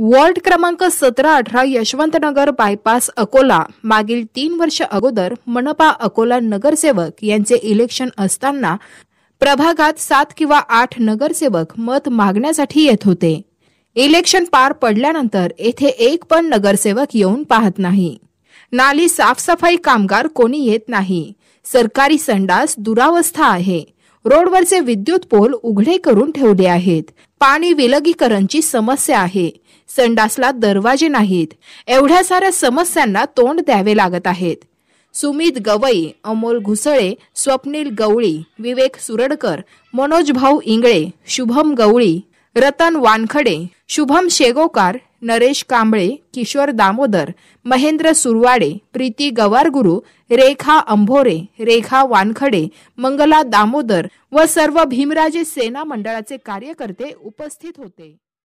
ward क्रमांक सतरा अठरा यशवंतनगर बायपास अकोला मागील तीन वर्ष अगोदर मनपा अकोला नगरसेवक यांचे इलेक्शन असताना प्रभागात सात किंवा आठ नगरसेवक मत मागण्यासाठी येत होते इलेक्शन पार पडल्यानंतर येथे एक पण नगरसेवक येऊन पाहत नाही नाली साफसफाई कामगार कोणी येत नाही सरकारी संडास दुरावस्था आहे रोडवरचे विद्युत पोल उघडे करून ठेवले आहेत पाणी विलगीकरणची समस्या आहे संडासला दरवाजे नाहीत एवढ्या साऱ्या समस्यांना तोंड द्यावे लागत आहेत सुमित गवई अमोल घुसळे स्वप्नील गवळी विवेक सुरडकर मनोज भाऊ इंगळे शुभम गवळी रतन वानखडे शुभम शेगोकार नरेश कांबळे किशोर दामोदर महेंद्र सुरवाडे प्रीती गवारगुरु रेखा अंभोरे रेखा वानखडे मंगला दामोदर व सर्व भीमराजे सेना मंडळाचे कार्यकर्ते उपस्थित होते